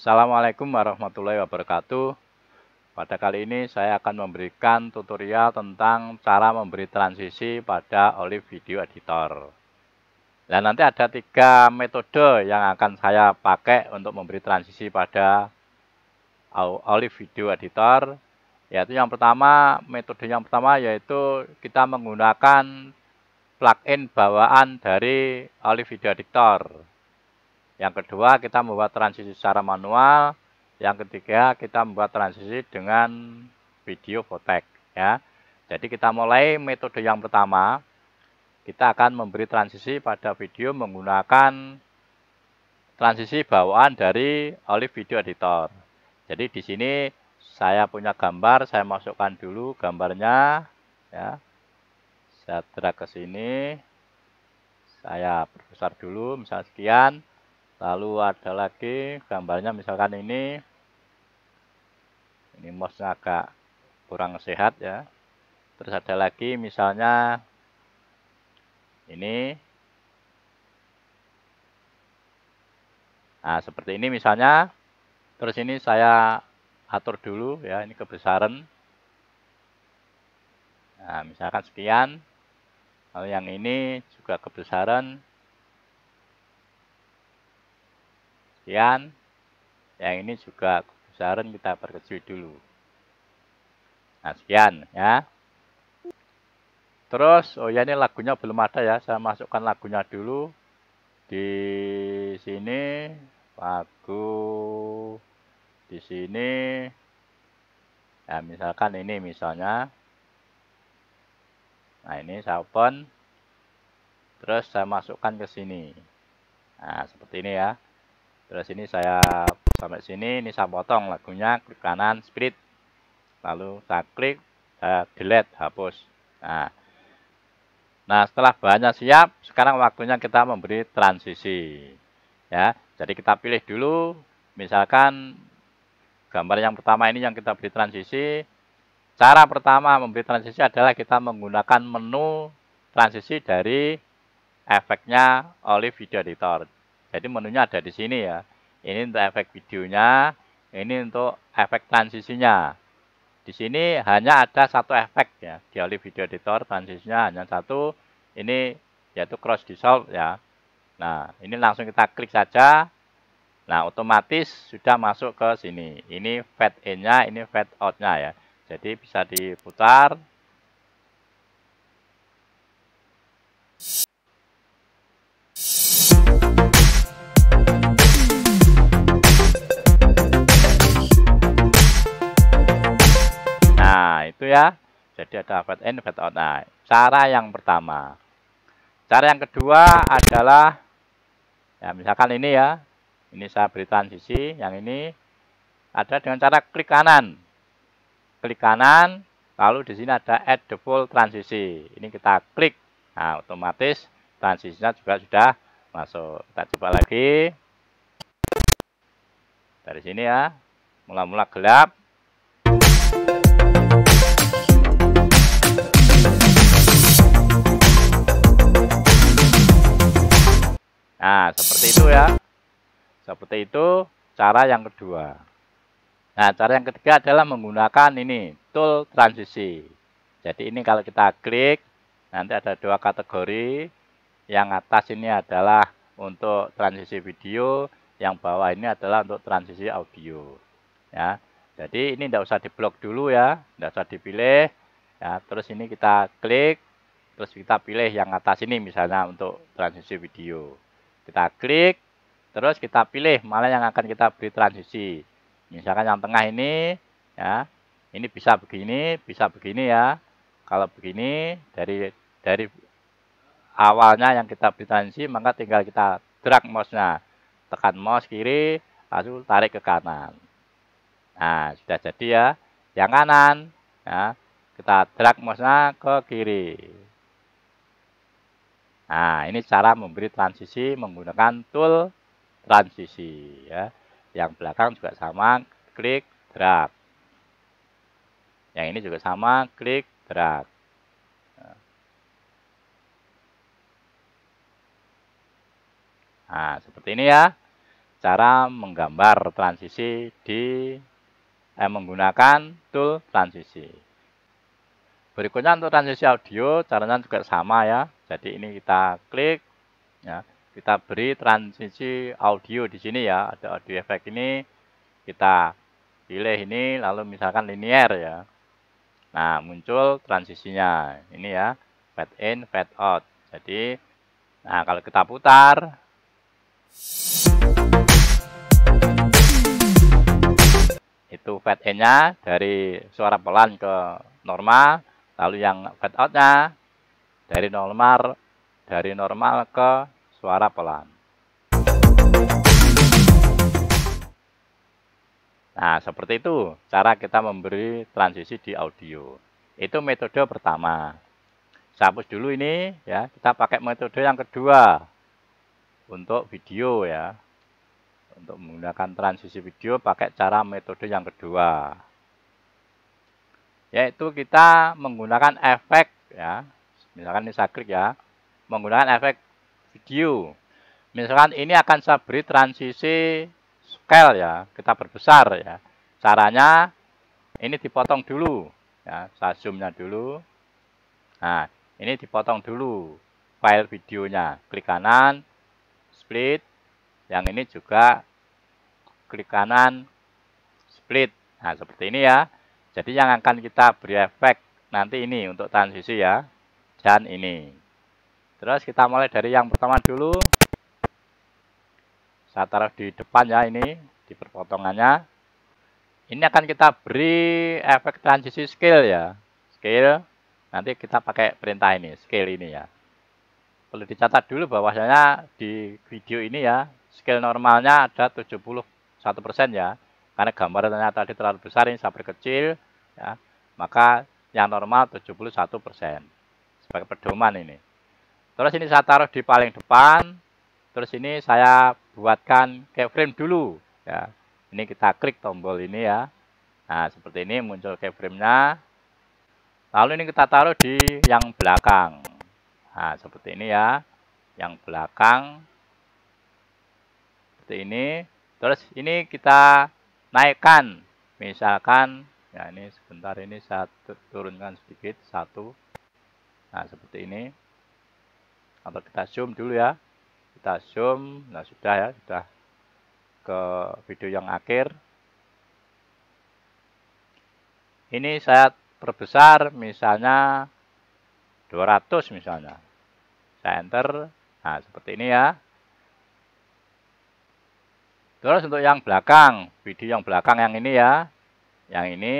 Assalamualaikum warahmatullahi wabarakatuh. Pada kali ini saya akan memberikan tutorial tentang cara memberi transisi pada Olive Video Editor. Dan nanti ada tiga metode yang akan saya pakai untuk memberi transisi pada Olive Video Editor. Yaitu yang pertama, metode yang pertama yaitu kita menggunakan plugin bawaan dari Olive Video Editor yang kedua, kita membuat transisi secara manual. Yang ketiga, kita membuat transisi dengan video botek ya. Jadi kita mulai metode yang pertama. Kita akan memberi transisi pada video menggunakan transisi bawaan dari Olive Video Editor. Jadi di sini saya punya gambar, saya masukkan dulu gambarnya ya. Saya drag ke sini. Saya perbesar dulu misalnya sekian lalu ada lagi gambarnya misalkan ini ini mouse agak kurang sehat ya terus ada lagi misalnya ini nah seperti ini misalnya terus ini saya atur dulu ya ini kebesaran nah misalkan sekian lalu yang ini juga kebesaran Kemudian yang ini juga kebesaran kita perkecil dulu. Nah, sekian ya. Terus, oh ya ini lagunya belum ada ya. Saya masukkan lagunya dulu di sini lagu di sini ya misalkan ini misalnya nah ini saya open terus saya masukkan ke sini nah seperti ini ya Terus ini saya sampai sini, ini saya potong lagunya, klik kanan, split. Lalu saya klik, saya delete, hapus. Nah, nah setelah bahannya siap, sekarang waktunya kita memberi transisi. Ya, jadi kita pilih dulu, misalkan gambar yang pertama ini yang kita beri transisi. Cara pertama memberi transisi adalah kita menggunakan menu transisi dari efeknya oleh video editor. Jadi menunya ada di sini ya. Ini untuk efek videonya, ini untuk efek transisinya. Di sini hanya ada satu efek ya. Di Oli video editor transisinya hanya satu. Ini yaitu cross dissolve ya. Nah, ini langsung kita klik saja. Nah, otomatis sudah masuk ke sini. Ini fade in-nya, ini fade out-nya ya. Jadi bisa diputar. ya. Jadi ada fat in, fat out. Nah, cara yang pertama. Cara yang kedua adalah ya misalkan ini ya. Ini saya beri transisi, yang ini ada dengan cara klik kanan. Klik kanan, lalu di sini ada add default transisi. Ini kita klik. Nah, otomatis transisinya juga sudah masuk. Kita coba lagi. Dari sini ya. Mula-mula gelap, Nah, seperti itu ya. Seperti itu cara yang kedua. Nah, cara yang ketiga adalah menggunakan ini, tool transisi. Jadi ini kalau kita klik, nanti ada dua kategori. Yang atas ini adalah untuk transisi video, yang bawah ini adalah untuk transisi audio. Ya, jadi ini tidak usah diblok dulu ya, tidak usah dipilih. Ya, terus ini kita klik, terus kita pilih yang atas ini misalnya untuk transisi video. Kita klik, terus kita pilih mana yang akan kita beri transisi. Misalkan yang tengah ini, ya, ini bisa begini, bisa begini ya. Kalau begini dari dari awalnya yang kita beri transisi, maka tinggal kita drag mouse-nya, tekan mouse kiri, lalu tarik ke kanan. Nah, sudah jadi ya. Yang kanan, ya, kita drag mouse-nya ke kiri. Nah, ini cara memberi transisi menggunakan tool transisi ya. Yang belakang juga sama, klik drag. Yang ini juga sama, klik drag. Nah, seperti ini ya. Cara menggambar transisi di eh, menggunakan tool transisi. Berikutnya untuk transisi audio, caranya juga sama ya. Jadi ini kita klik, ya, kita beri transisi audio di sini ya. Ada audio effect ini, kita pilih ini, lalu misalkan linear ya. Nah, muncul transisinya. Ini ya, fade in, fade out. Jadi, nah kalau kita putar, itu fade in-nya dari suara pelan ke normal Lalu yang fade outnya dari normal dari normal ke suara pelan. Nah, seperti itu cara kita memberi transisi di audio. Itu metode pertama. Saya hapus dulu ini ya. Kita pakai metode yang kedua untuk video ya. Untuk menggunakan transisi video pakai cara metode yang kedua yaitu kita menggunakan efek ya misalkan ini sakrik ya menggunakan efek video misalkan ini akan saya beri transisi scale ya kita perbesar ya caranya ini dipotong dulu ya saya zoomnya dulu nah ini dipotong dulu file videonya klik kanan split yang ini juga klik kanan split nah seperti ini ya jadi yang akan kita beri efek nanti ini untuk transisi ya, dan ini. Terus kita mulai dari yang pertama dulu. Saya taruh di depan ya ini, di perpotongannya. Ini akan kita beri efek transisi scale ya. Scale, nanti kita pakai perintah ini, scale ini ya. Perlu dicatat dulu bahwasanya di video ini ya, scale normalnya ada 71% ya. Karena gambar ternyata tadi terlalu besar, ini sampai kecil, ya, maka yang normal 71% persen sebagai pedoman ini. Terus ini saya taruh di paling depan, terus ini saya buatkan keyframe dulu. Ya. Ini kita klik tombol ini ya. Nah, seperti ini muncul keyframe-nya. Lalu ini kita taruh di yang belakang. Nah, seperti ini ya. Yang belakang. Seperti ini. Terus ini kita naikkan misalkan ya ini sebentar ini saya turunkan sedikit satu nah seperti ini atau kita zoom dulu ya kita zoom nah sudah ya sudah ke video yang akhir ini saya perbesar misalnya 200 misalnya saya enter nah seperti ini ya Terus untuk yang belakang, video yang belakang yang ini ya. Yang ini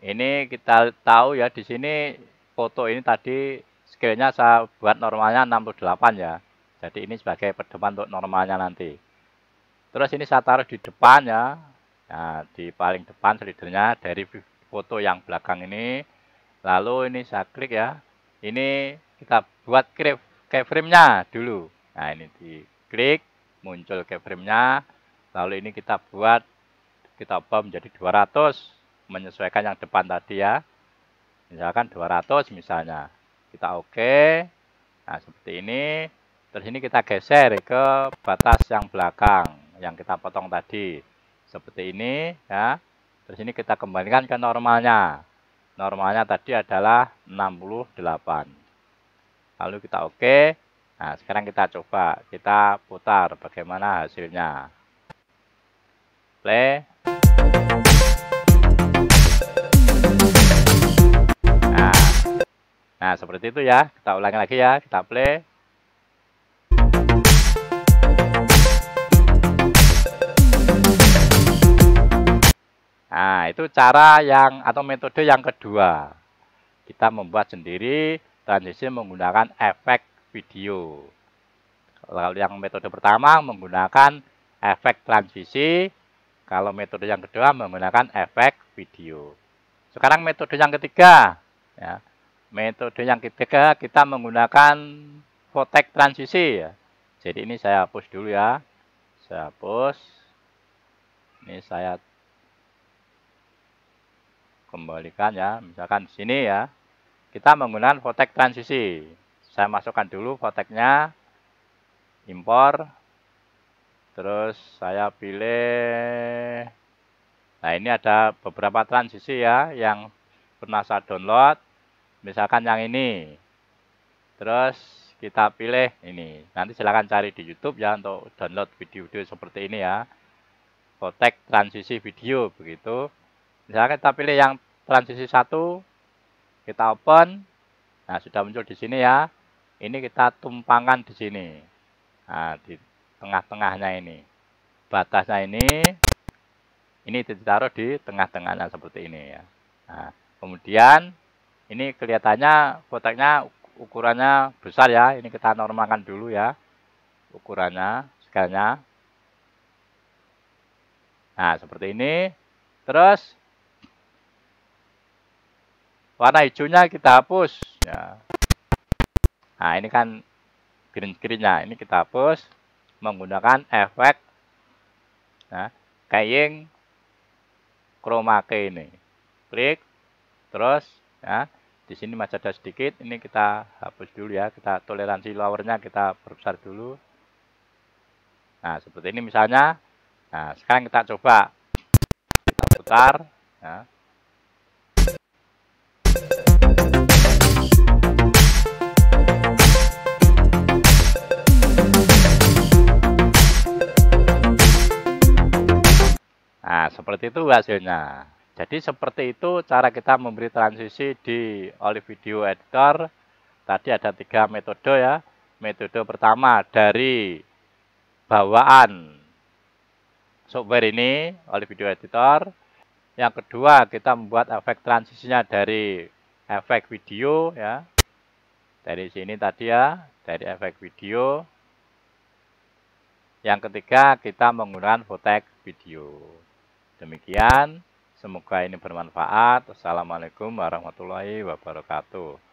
ini kita tahu ya di sini foto ini tadi scale-nya saya buat normalnya 68 ya. Jadi ini sebagai pedoman untuk normalnya nanti. Terus ini saya taruh di depan ya. Nah, di paling depan slidernya dari foto yang belakang ini. Lalu ini saya klik ya. Ini kita buat keyframe-nya dulu. Nah, ini di klik muncul keyframe-nya. Lalu ini kita buat, kita ubah menjadi 200, menyesuaikan yang depan tadi ya. Misalkan 200 misalnya. Kita oke. Okay. Nah, seperti ini. Terus ini kita geser ke batas yang belakang yang kita potong tadi. Seperti ini ya. Terus ini kita kembalikan ke normalnya. Normalnya tadi adalah 68. Lalu kita oke. Okay. Nah, sekarang kita coba, kita putar bagaimana hasilnya play nah nah seperti itu ya kita ulangi lagi ya kita play Nah, itu cara yang atau metode yang kedua. Kita membuat sendiri transisi menggunakan efek video. Kalau yang metode pertama menggunakan efek transisi, kalau metode yang kedua menggunakan efek video. Sekarang metode yang ketiga, ya. Metode yang ketiga kita menggunakan votek transisi ya. Jadi ini saya hapus dulu ya. Saya hapus. Ini saya kembalikan ya. Misalkan di sini ya. Kita menggunakan votek transisi. Saya masukkan dulu voteknya impor terus saya pilih nah ini ada beberapa transisi ya yang pernah saya download misalkan yang ini terus kita pilih ini nanti silahkan cari di YouTube ya untuk download video-video seperti ini ya kotek transisi video begitu misalkan kita pilih yang transisi satu kita open nah sudah muncul di sini ya ini kita tumpangkan di sini nah di tengah-tengahnya ini. Batasnya ini, ini ditaruh di tengah-tengahnya seperti ini ya. Nah, kemudian ini kelihatannya kotaknya ukurannya besar ya. Ini kita normalkan dulu ya ukurannya, skalanya. Nah, seperti ini. Terus warna hijaunya kita hapus ya. Nah, ini kan green-greennya ini kita hapus menggunakan efek nah, keying chroma key ini. Klik, terus ya, di sini masih ada sedikit, ini kita hapus dulu ya, kita toleransi lowernya kita perbesar dulu. Nah, seperti ini misalnya. Nah, sekarang kita coba kita putar. Ya. Nah, seperti itu hasilnya. Jadi seperti itu cara kita memberi transisi di Olive Video Editor. Tadi ada tiga metode ya. Metode pertama dari bawaan software ini Olive Video Editor. Yang kedua kita membuat efek transisinya dari efek video ya. Dari sini tadi ya, dari efek video. Yang ketiga kita menggunakan fotek video. Demikian, semoga ini bermanfaat. Wassalamualaikum warahmatullahi wabarakatuh.